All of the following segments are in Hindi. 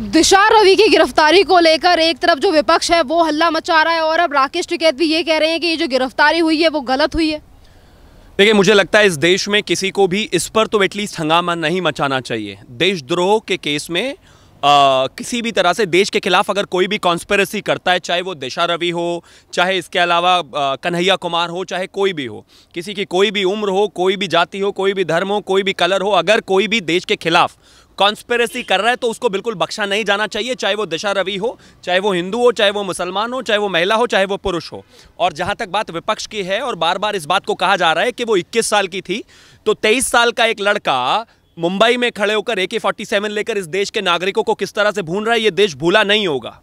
दिशा रवि की गिरफ्तारी को लेकर एक तरफ जो विपक्ष है वो हल्ला मचा रहा है और अब राकेश टिकैत भी ये कह रहे हैं कि ये जो गिरफ्तारी हुई है वो गलत हुई है देखिए मुझे लगता है इस देश में किसी को भी इस पर तो एटलीस्ट हंगामा नहीं मचाना चाहिए देशद्रोह के केस में आ, किसी भी तरह से देश के खिलाफ अगर कोई भी कॉन्स्पेरेसी करता है चाहे वो दिशा रवि हो चाहे इसके अलावा कन्हैया कुमार हो चाहे कोई भी हो किसी की कोई भी उम्र हो कोई भी जाति हो कोई भी धर्म हो कोई भी कलर हो अगर कोई भी देश के खिलाफ कॉन्स्पेरेसी कर रहा है तो उसको बिल्कुल बख्शा नहीं जाना चाहिए चाहे वो दिशा रवि हो चाहे वो हिंदू हो चाहे वो मुसलमान हो चाहे वो महिला हो चाहे वो पुरुष हो और जहाँ तक बात विपक्ष की है और बार बार इस बात को कहा जा रहा है कि वो 21 साल की थी तो 23 साल का एक लड़का मुंबई में खड़े होकर ए के फोर्टी सेवन लेकर इस देश के नागरिकों को किस तरह से भून रहा है ये देश भूला नहीं होगा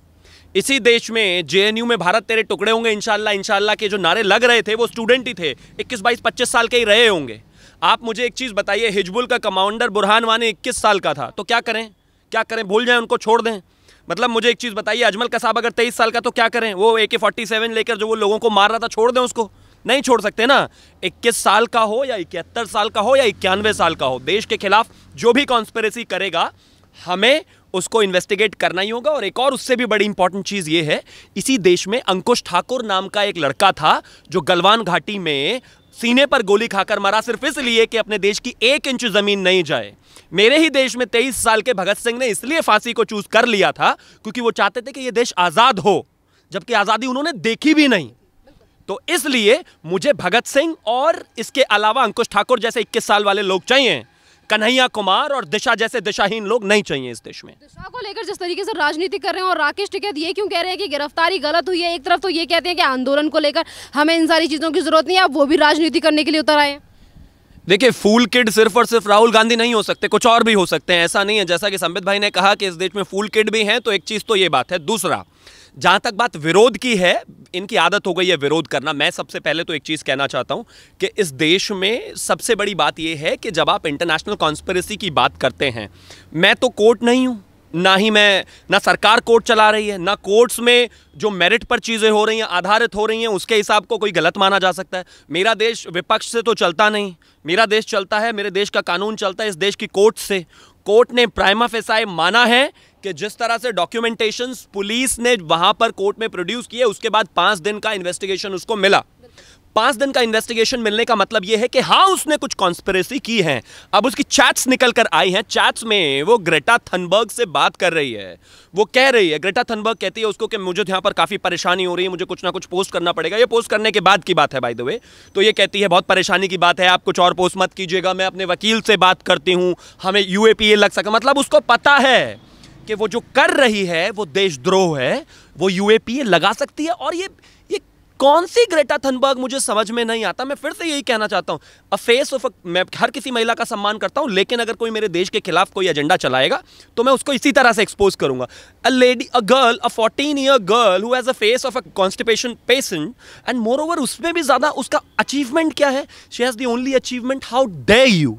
इसी देश में जेएनयू में भारत तेरे टुकड़े होंगे इंशाल्लाह इंशाल्लाह के जो नारे लग रहे थे वो स्टूडेंट ही थे 21 बाईस 25 साल के ही रहे होंगे आप मुझे एक चीज़ बताइए हिजबुल का कमांडर बुरहान वानी इक्कीस साल का था तो क्या करें क्या करें भूल जाएं उनको छोड़ दें मतलब मुझे एक चीज़ बताइए अजमल का साहब अगर तेईस साल का तो क्या करें वो ए के फोर्टी सेवन लेकर जो वो लोगों को मार रहा था छोड़ दें उसको नहीं छोड़ सकते ना इक्कीस साल का हो या इकहत्तर साल का हो या इक्यानवे साल का हो देश के खिलाफ जो भी कॉन्स्पेरेसी करेगा हमें उसको इन्वेस्टिगेट करना ही होगा और एक और उससे भी बड़ी इंपॉर्टेंट चीज़ ये है इसी देश में अंकुश ठाकुर नाम का एक लड़का था जो गलवान घाटी में सीने पर गोली खाकर मरा सिर्फ इसलिए कि अपने देश की एक इंच जमीन नहीं जाए मेरे ही देश में तेईस साल के भगत सिंह ने इसलिए फांसी को चूज कर लिया था क्योंकि वो चाहते थे कि ये देश आज़ाद हो जबकि आज़ादी उन्होंने देखी भी नहीं तो इसलिए मुझे भगत सिंह और इसके अलावा अंकुश ठाकुर जैसे इक्कीस साल वाले लोग चाहिए कन्हैया कुमार और दिशा जैसे दिशाहीन लोग नहीं चाहिए इस देश में दिशा को लेकर जिस तरीके से राजनीति कर रहे हैं और राकेश टिकैत ये क्यों कह रहे हैं कि गिरफ्तारी गलत हुई है एक तरफ तो ये कहते हैं कि आंदोलन को लेकर हमें इन सारी चीज़ों की जरूरत नहीं है अब वो भी राजनीति करने के लिए उतर आए देखिए फूल किड सिर्फ और सिर्फ राहुल गांधी नहीं हो सकते कुछ और भी हो सकते हैं ऐसा नहीं है जैसा कि संबित भाई ने कहा कि इस देश में फूल किड भी हैं तो एक चीज़ तो ये बात है दूसरा जहां तक बात विरोध की है इनकी आदत हो गई है विरोध करना मैं सबसे पहले तो एक चीज़ कहना चाहता हूं कि इस देश में सबसे बड़ी बात यह है कि जब आप इंटरनेशनल कॉन्स्परेसी की बात करते हैं मैं तो कोर्ट नहीं हूं ना ही मैं ना सरकार कोर्ट चला रही है ना कोर्ट्स में जो मेरिट पर चीज़ें हो रही हैं आधारित हो रही हैं उसके हिसाब को कोई गलत माना जा सकता है मेरा देश विपक्ष से तो चलता नहीं मेरा देश चलता है मेरे देश का कानून चलता है इस देश की कोर्ट से कोर्ट ने प्राइमा फेसाई माना है कि जिस तरह से डॉक्यूमेंटेशन पुलिस ने वहां पर कोर्ट में प्रोड्यूस किए उसके बाद पांच दिन का इन्वेस्टिगेशन उसको मिला पांच दिन का इन्वेस्टिगेशन मिलने का मतलब यह है कि हाँ उसने कुछ कॉन्स्पिरेसी की है अब उसकी चैट्स निकल कर आई हैं चैट्स में वो ग्रेटा थनबर्ग से बात कर रही है वो कह रही है ग्रेटा थनबर्ग कहती है उसको कि मुझे तो यहाँ पर काफ़ी परेशानी हो रही है मुझे कुछ ना कुछ पोस्ट करना पड़ेगा ये पोस्ट करने के बाद की बात है बाई द वे तो ये कहती है बहुत परेशानी की बात है आप कुछ और पोस्ट मत कीजिएगा मैं अपने वकील से बात करती हूँ हमें यू लग सका मतलब उसको पता है कि वो जो कर रही है वो देशद्रोह है वो यूएपीए लगा सकती है और ये ये कौन सी ग्रेटा थनबर्ग मुझे समझ में नहीं आता मैं फिर से यही कहना चाहता हूँ अ फेस ऑफ मैं हर किसी महिला का सम्मान करता हूँ लेकिन अगर कोई मेरे देश के खिलाफ कोई एजेंडा चलाएगा तो मैं उसको इसी तरह से एक्सपोज करूंगा a lady a girl a fourteen year girl who has a face of a constipation patient and moreover उसमें भी ज़्यादा उसका अचीवमेंट क्या है she has the only achievement how dare you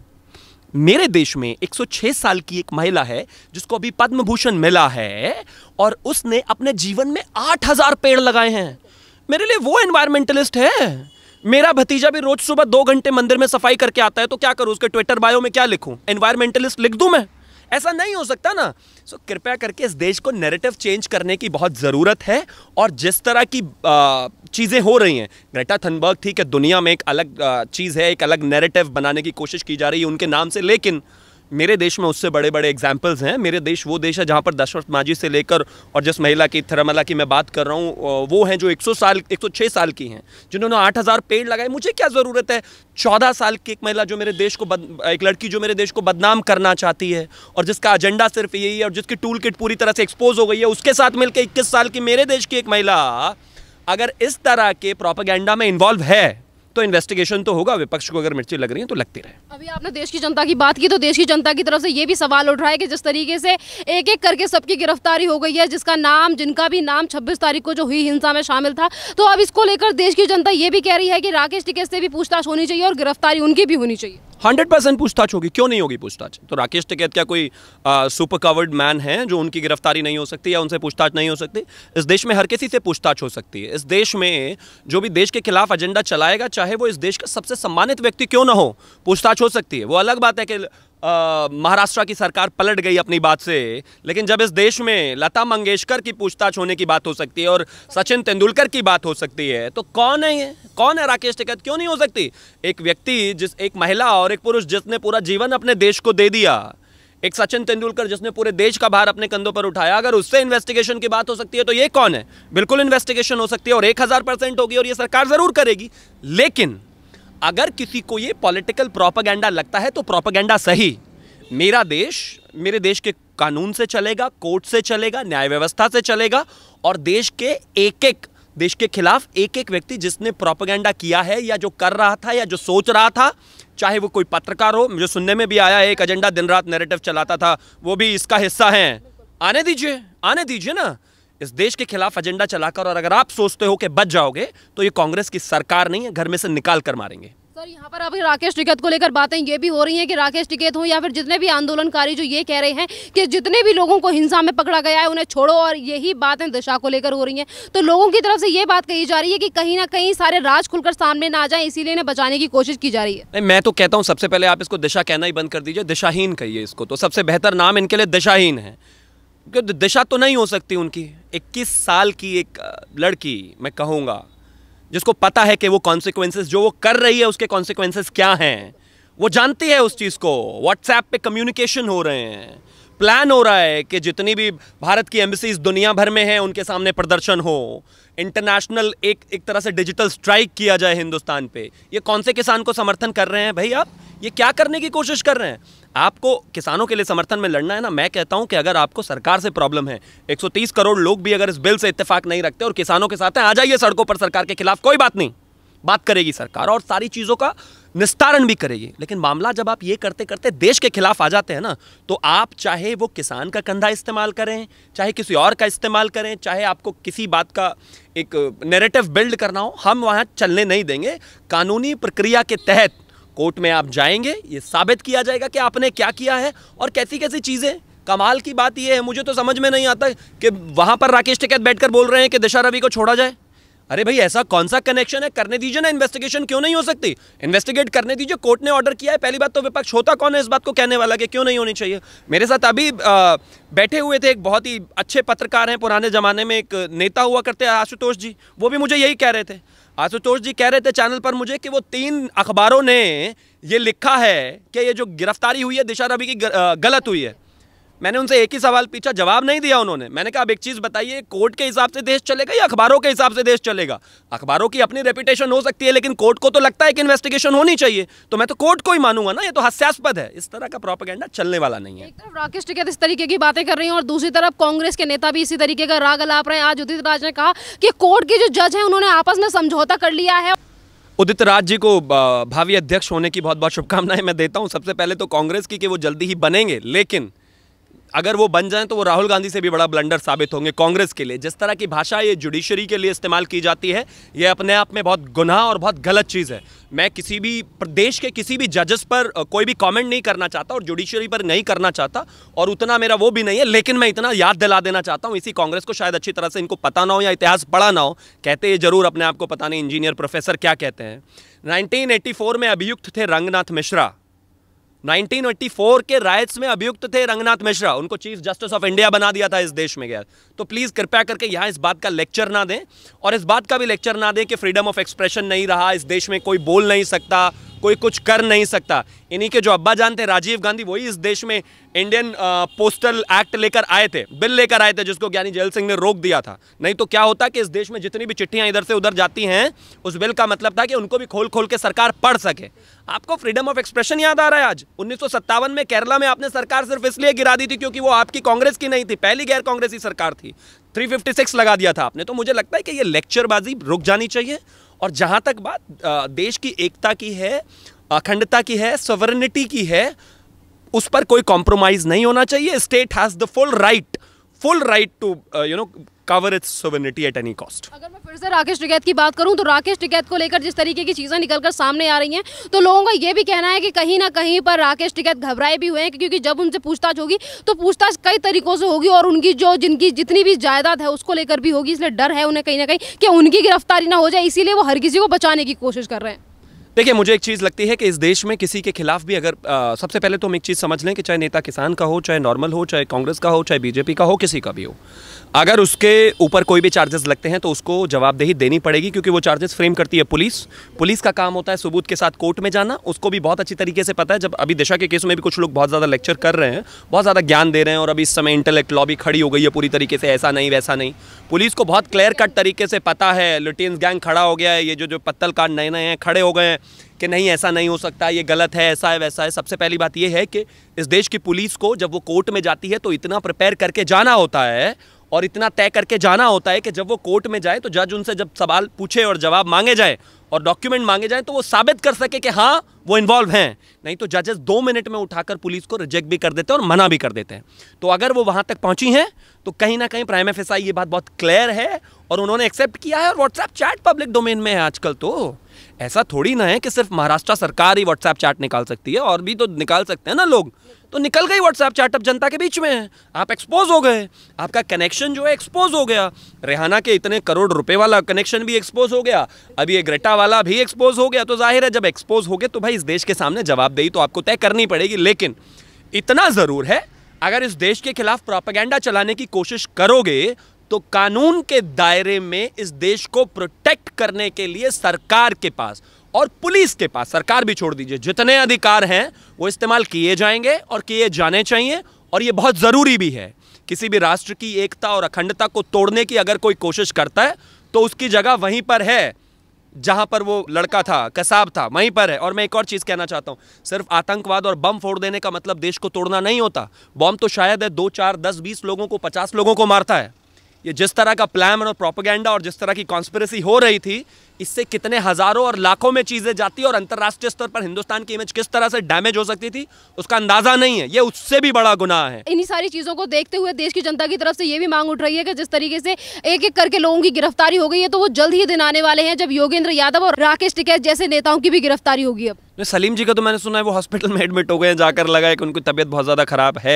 मेरे देश में 106 साल की एक महिला है जिसको अभी पद्म भूषण मिला है और उसने अपने जीवन में 8000 पेड़ लगाए हैं मेरे लिए वो एनवायरमेंटलिस्ट है मेरा भतीजा भी रोज सुबह दो घंटे मंदिर में सफाई करके आता है तो क्या करूँ उसके ट्विटर बायो में क्या लिखूँ एनवायरमेंटलिस्ट लिख दूँ मैं ऐसा नहीं हो सकता ना सो so, कृपया करके इस देश को नैरेटिव चेंज करने की बहुत ज़रूरत है और जिस तरह की चीज़ें हो रही हैं ग्रेटा थनबर्ग थी कि दुनिया में एक अलग चीज़ है एक अलग नैरेटिव बनाने की कोशिश की जा रही है उनके नाम से लेकिन मेरे देश में उससे बड़े बड़े एग्जाम्पल्स हैं मेरे देश वो देश है जहाँ पर दशरथ माझी से लेकर और जिस महिला की थरमला की मैं बात कर रहा हूँ वो हैं जो 100 साल 106 साल की हैं जिन्होंने 8000 पेड़ लगाए मुझे क्या ज़रूरत है 14 साल की एक महिला जो मेरे देश को बद, एक लड़की जो मेरे देश को बदनाम करना चाहती है और जिसका एजेंडा सिर्फ यही है और जिसकी टूल किट पूरी तरह से एक्सपोज हो गई है उसके साथ मिलकर इक्कीस साल की मेरे देश की एक महिला अगर इस तरह के प्रोपागेंडा में इन्वॉल्व है तो इन्वेस्टिगेशन तो होगा विपक्ष को अगर मिर्ची लग रही है तो लगती रहे अभी आपने देश की जनता की बात की तो देश की जनता की तरफ से ये भी सवाल उठ रहा है कि जिस तरीके से एक एक करके सबकी गिरफ्तारी हो गई है जिसका नाम जिनका भी नाम छब्बीस तारीख को जो हुई हिंसा में शामिल था तो अब इसको लेकर देश की जनता ये भी कह रही है कि राकेश टिकैत से भी पूछताछ होनी चाहिए और गिरफ्तारी उनकी भी होनी चाहिए हंड्रेड परसेंट पूछताछ होगी क्यों नहीं होगी पूछताछ तो राकेश टिकैत क्या कोई सुपर कवर्ड मैन है जो उनकी गिरफ्तारी नहीं हो सकती या उनसे पूछताछ नहीं हो सकती इस देश में हर किसी से पूछताछ हो सकती है इस देश में जो भी देश के खिलाफ एजेंडा चलाएगा चाहे वो इस देश का सबसे सम्मानित व्यक्ति क्यों ना हो पूछताछ हो सकती है वो अलग बात है कि महाराष्ट्र की सरकार पलट गई अपनी बात से लेकिन जब इस देश में लता मंगेशकर की पूछताछ होने की बात हो सकती है और सचिन तेंदुलकर की बात हो सकती है तो कौन है ये कौन है राकेश टिकैत क्यों नहीं हो सकती एक व्यक्ति जिस एक महिला और एक पुरुष जिसने पूरा जीवन अपने देश को दे दिया एक सचिन तेंदुलकर जिसने पूरे देश का भार अपने कंधों पर उठाया अगर उससे इन्वेस्टिगेशन की बात हो सकती है तो ये कौन है बिल्कुल इन्वेस्टिगेशन हो सकती है और एक हज़ार परसेंट होगी और ये सरकार ज़रूर करेगी लेकिन अगर किसी को ये पॉलिटिकल प्रोपागेंडा लगता है तो प्रोपागेंडा सही मेरा देश मेरे देश के कानून से चलेगा कोर्ट से चलेगा न्याय व्यवस्था से चलेगा और देश के एक एक देश के खिलाफ एक एक व्यक्ति जिसने प्रोपागेंडा किया है या जो कर रहा था या जो सोच रहा था चाहे वो कोई पत्रकार हो मुझे सुनने में भी आया एक एजेंडा दिन रात नैरेटिव चलाता था वो भी इसका हिस्सा है आने दीजिए आने दीजिए ना इस देश के खिलाफ एजेंडा चलाकर और अगर आप सोचते हो कि बच जाओगे तो ये कांग्रेस की सरकार नहीं है घर में से निकाल कर मारेंगे सर यहाँ पर अभी राकेश टिकैत को लेकर बातें ये भी हो रही हैं कि राकेश टिकैत हो या फिर जितने भी आंदोलनकारी जो ये कह रहे हैं कि जितने भी लोगों को हिंसा में पकड़ा गया है उन्हें छोड़ो और यही बातें दिशा को लेकर हो रही हैं तो लोगों की तरफ से ये बात कही जा रही है कि कहीं ना कहीं सारे राज खुलकर सामने ना आ जाए इसीलिए इन्हें बचाने की कोशिश की जा रही है मैं तो कहता हूँ सबसे पहले आप इसको दिशा कहना ही बंद कर दीजिए दिशाहीन कहिए इसको तो सबसे बेहतर नाम इनके लिए दिशाहीन है दिशा तो नहीं हो सकती उनकी 21 साल की एक लड़की मैं कहूँगा जिसको पता है कि वो कॉन्सिक्वेंसेज जो वो कर रही है उसके कॉन्सिक्वेंसेज क्या हैं वो जानती है उस चीज़ को व्हाट्सएप पे कम्युनिकेशन हो रहे हैं प्लान हो रहा है कि जितनी भी भारत की एम्बेसीज दुनिया भर में हैं उनके सामने प्रदर्शन हो इंटरनेशनल एक एक तरह से डिजिटल स्ट्राइक किया जाए हिंदुस्तान पे ये कौन से किसान को समर्थन कर रहे हैं भाई आप ये क्या करने की कोशिश कर रहे हैं आपको किसानों के लिए समर्थन में लड़ना है ना मैं कहता हूं कि अगर आपको सरकार से प्रॉब्लम है 130 करोड़ लोग भी अगर इस बिल से इत्तेफाक नहीं रखते और किसानों के साथ हैं आ जाइए सड़कों पर सरकार के खिलाफ कोई बात नहीं बात करेगी सरकार और सारी चीज़ों का निस्तारण भी करेगी लेकिन मामला जब आप ये करते करते देश के खिलाफ आ जाते हैं ना तो आप चाहे वो किसान का कंधा इस्तेमाल करें चाहे किसी और का इस्तेमाल करें चाहे आपको किसी बात का एक नेरेटिव बिल्ड करना हो हम वहाँ चलने नहीं देंगे कानूनी प्रक्रिया के तहत कोर्ट में आप जाएंगे ये साबित किया जाएगा कि आपने क्या किया है और कैसी कैसी चीज़ें कमाल की बात यह है मुझे तो समझ में नहीं आता कि वहाँ पर राकेश टिकैत बैठकर बोल रहे हैं कि दिशा रवि को छोड़ा जाए अरे भाई ऐसा कौन सा कनेक्शन है करने दीजिए ना इन्वेस्टिगेशन क्यों नहीं हो सकती इन्वेस्टिगेट करने दीजिए कोर्ट ने ऑर्डर किया है पहली बात तो विपक्ष होता कौन है इस बात को कहने वाला कि क्यों नहीं होनी चाहिए मेरे साथ अभी आ, बैठे हुए थे एक बहुत ही अच्छे पत्रकार हैं पुराने ज़माने में एक नेता हुआ करते आशुतोष जी वो भी मुझे यही कह रहे थे आशुतोष जी कह रहे थे चैनल पर मुझे कि वो तीन अखबारों ने ये लिखा है कि ये जो गिरफ्तारी हुई है दिशा रवि की गलत हुई है मैंने उनसे एक ही सवाल पूछा जवाब नहीं दिया उन्होंने मैंने कहा अब एक चीज़ बताइए कोर्ट के हिसाब से देश चलेगा या अखबारों के हिसाब से देश चलेगा अखबारों की अपनी रेपुटेशन हो सकती है लेकिन कोर्ट को तो लगता है कि इन्वेस्टिगेशन होनी चाहिए तो मैं तो कोर्ट को ही मानूंगा ना ये तो हास्यास्पद है इस तरह का प्रोपागेंडा चलने वाला नहीं है एक तरफ राकेश टिकैत इस तरीके की बातें कर रही है और दूसरी तरफ कांग्रेस के नेता भी इसी तरीके का राग लाप रहे हैं आज उदित राज ने कहा कि कोर्ट के जो जज है उन्होंने आपस में समझौता कर लिया है उदित राज जी को भावी अध्यक्ष होने की बहुत बहुत शुभकामनाएं मैं देता हूं सबसे पहले तो कांग्रेस की कि वो जल्दी ही बनेंगे लेकिन अगर वो बन जाएं तो वो राहुल गांधी से भी बड़ा ब्लंडर साबित होंगे कांग्रेस के लिए जिस तरह की भाषा ये जुडिशरी के लिए इस्तेमाल की जाती है ये अपने आप में बहुत गुनाह और बहुत गलत चीज़ है मैं किसी भी प्रदेश के किसी भी जजेस पर कोई भी कमेंट नहीं करना चाहता और जुडिशरी पर नहीं करना चाहता और उतना मेरा वो भी नहीं है लेकिन मैं इतना याद दिला देना चाहता हूँ इसी कांग्रेस को शायद अच्छी तरह से इनको पता ना हो या इतिहास पढ़ा ना हो कहते ये जरूर अपने आप को पता नहीं इंजीनियर प्रोफेसर क्या कहते हैं नाइनटीन में अभियुक्त थे रंगनाथ मिश्रा 1984 के राइट्स में अभियुक्त थे रंगनाथ मिश्रा उनको चीफ जस्टिस ऑफ इंडिया बना दिया था इस देश में गया तो प्लीज़ कृपया करके यहाँ इस बात का लेक्चर ना दें और इस बात का भी लेक्चर ना दें कि फ्रीडम ऑफ एक्सप्रेशन नहीं रहा इस देश में कोई बोल नहीं सकता कोई कुछ कर नहीं सकता इन्हीं के जो अब्बा जानते राजीव गांधी वही इस देश में इंडियन पोस्टल एक्ट लेकर आए थे बिल लेकर आए थे जिसको ज्ञानी जयल सिंह ने रोक दिया था नहीं तो क्या होता कि इस देश में जितनी भी चिट्ठियां इधर से उधर जाती हैं उस बिल का मतलब था कि उनको भी खोल खोल के सरकार पढ़ सके आपको फ्रीडम ऑफ एक्सप्रेशन याद आ रहा है आज उन्नीस में केरला में आपने सरकार सिर्फ इसलिए गिरा दी थी क्योंकि वो आपकी कांग्रेस की नहीं थी पहली गैर कांग्रेसी सरकार थी 356 लगा दिया था आपने तो मुझे लगता है कि ये लेक्चरबाजी रुक जानी चाहिए और जहाँ तक बात देश की एकता की है अखंडता की है सवर्निटी की है उस पर कोई कॉम्प्रोमाइज़ नहीं होना चाहिए state has the full right full right to you know cover its sovereignty at any cost अगर मैं फिर से राकेश टिकैत की बात करूं तो राकेश टिकैत को लेकर जिस तरीके की चीज़ें निकलकर सामने आ रही हैं तो लोगों का ये भी कहना है कि कहीं ना कहीं पर राकेश टिकैत घबराए भी हुए हैं क्योंकि जब उनसे पूछताछ होगी तो पूछताछ कई तरीकों से होगी और उनकी जो जिनकी जितनी भी जायदाद है उसको लेकर भी होगी इसलिए डर है उन्हें कहीं ना कहीं कि उनकी गिरफ्तारी ना हो जाए इसीलिए वो हर किसी को बचाने की कोशिश कर रहे हैं देखिए मुझे एक चीज़ लगती है कि इस देश में किसी के खिलाफ भी अगर आ, सबसे पहले तो हम एक चीज़ समझ लें कि चाहे नेता किसान का हो चाहे नॉर्मल हो चाहे कांग्रेस का हो चाहे बीजेपी का हो किसी का भी हो अगर उसके ऊपर कोई भी चार्जेस लगते हैं तो उसको जवाबदेही देनी पड़ेगी क्योंकि वो चार्जेस फ्रेम करती है पुलिस पुलिस का काम होता है सबूत के साथ कोर्ट में जाना उसको भी बहुत अच्छी तरीके से पता है जब अभी दिशा के केस में भी कुछ लोग बहुत ज़्यादा लेक्चर कर रहे हैं बहुत ज़्यादा ज्ञान दे रहे हैं और अभी इस समय इंटेलेक्ट लॉबी खड़ी हो गई है पूरी तरीके से ऐसा नहीं वैसा नहीं पुलिस को बहुत क्लियर कट तरीके से पता है लुटेंस गैंग खड़ा हो गया है ये जो जो पत्तल कांड नए नए हैं खड़े हो गए हैं कि नहीं ऐसा नहीं हो सकता ये गलत है ऐसा है वैसा है सबसे पहली बात ये है कि इस देश की पुलिस को जब वो कोर्ट में जाती है तो इतना प्रिपेयर करके जाना होता है और इतना तय करके जाना होता है कि जब वो कोर्ट में जाए तो जज उनसे जब सवाल पूछे और जवाब मांगे जाए और डॉक्यूमेंट मांगे जाए तो वो साबित कर सके कि हाँ वो इन्वॉल्व हैं नहीं तो जजेस दो मिनट में उठाकर पुलिस को रिजेक्ट भी कर देते हैं और मना भी कर देते हैं तो अगर वो वहाँ तक पहुँची हैं तो कहीं ना कहीं प्राइम एफ ये बात बहुत क्लियर है और उन्होंने एक्सेप्ट किया है और व्हाट्सएप चैट पब्लिक डोमेन में है आजकल तो ऐसा थोड़ी ना है कि सिर्फ महाराष्ट्र सरकार ही व्हाट्सएप चैट निकाल सकती है और भी तो निकाल सकते हैं ना लोग तो निकल गई व्हाट्सएप चैट अब जनता के बीच में है आप एक्सपोज हो गए आपका कनेक्शन जो है एक्सपोज हो गया रेहाना के इतने करोड़ रुपए वाला कनेक्शन भी एक्सपोज हो गया अब ये ग्रेटा वाला भी एक्सपोज हो गया तो जाहिर है जब एक्सपोज हो गए तो भाई इस देश के सामने जवाबदेही तो आपको तय करनी पड़ेगी लेकिन इतना ज़रूर है अगर इस देश के खिलाफ प्रोपागेंडा चलाने की कोशिश करोगे तो कानून के दायरे में इस देश को प्रोटेक्ट करने के लिए सरकार के पास और पुलिस के पास सरकार भी छोड़ दीजिए जितने अधिकार हैं वो इस्तेमाल किए जाएंगे और किए जाने चाहिए और ये बहुत ज़रूरी भी है किसी भी राष्ट्र की एकता और अखंडता को तोड़ने की अगर कोई कोशिश करता है तो उसकी जगह वहीं पर है जहां पर वो लड़का था कसाब था वहीं पर है और मैं एक और चीज़ कहना चाहता हूं सिर्फ आतंकवाद और बम फोड़ देने का मतलब देश को तोड़ना नहीं होता बॉम्ब तो शायद है दो चार दस बीस लोगों को पचास लोगों को मारता है ये जिस तरह का प्लान और प्रोपोगेंडा और जिस तरह की कॉन्स्परेसी हो रही थी इससे कितने हज़ारों और लाखों में चीज़ें जाती और अंतर्राष्ट्रीय स्तर पर हिंदुस्तान की इमेज किस तरह से डैमेज हो सकती थी उसका अंदाज़ा नहीं है ये उससे भी बड़ा गुनाह है इन्हीं सारी चीज़ों को देखते हुए देश की जनता की तरफ से ये भी मांग उठ रही है कि जिस तरीके से एक एक करके लोगों की गिरफ्तारी हो गई है तो वो जल्द ही दिन आने वाले हैं जब योगेंद्र यादव और राकेश टिकैत जैसे नेताओं की भी गिरफ्तारी होगी अब सलीम जी का तो मैंने सुना है वो हॉस्पिटल में एडमिट हो गए हैं जाकर लगा है कि उनकी तबीयत बहुत ज़्यादा ख़राब है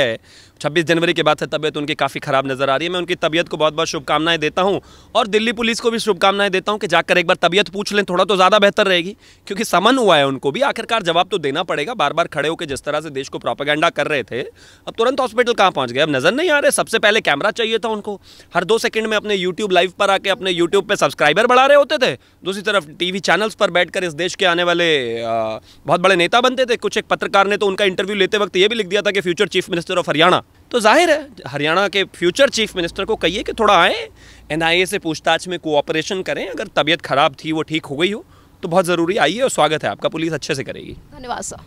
26 जनवरी के बाद से तबीयत उनकी काफ़ी ख़राब नज़र आ रही है मैं उनकी तबीयत को बहुत बहुत शुभकामनाएं देता हूँ और दिल्ली पुलिस को भी शुभकामनाएं देता हूँ कि जाकर एक बार तबीयत तबीयत पूछ लें थोड़ा तो ज़्यादा बेहतर रहेगी क्योंकि समन हुआ है उनको भी आखिरकार जवाब तो देना पड़ेगा बार बार खड़े होकर जिस तरह से देश को प्रोपागेंडा कर रहे थे अब तुरंत हॉस्पिटल कहाँ पहुँच गए अब नज़र नहीं आ रहे सबसे पहले कैमरा चाहिए था उनको हर दो सेकंड में अपने यूट्यूब लाइव पर आके अपने यूट्यूब पर सब्सक्राइबर बढ़ा रहे होते थे दूसरी तरफ टी चैनल्स पर बैठ इस देश के आने वाले बहुत बड़े नेता बनते थे कुछ एक पत्रकार ने तो उनका इंटरव्यू लेते वक्त ये भी लिख दिया था कि future chief minister of Haryana तो जाहिर है हरियाणा के फ्यूचर चीफ मिनिस्टर को कहिए कि थोड़ा आए एन से पूछताछ में कोऑपरेशन करें अगर तबीयत खराब थी वो ठीक हो गई हो तो बहुत ज़रूरी आइए और स्वागत है आपका पुलिस अच्छे से करेगी धन्यवाद सर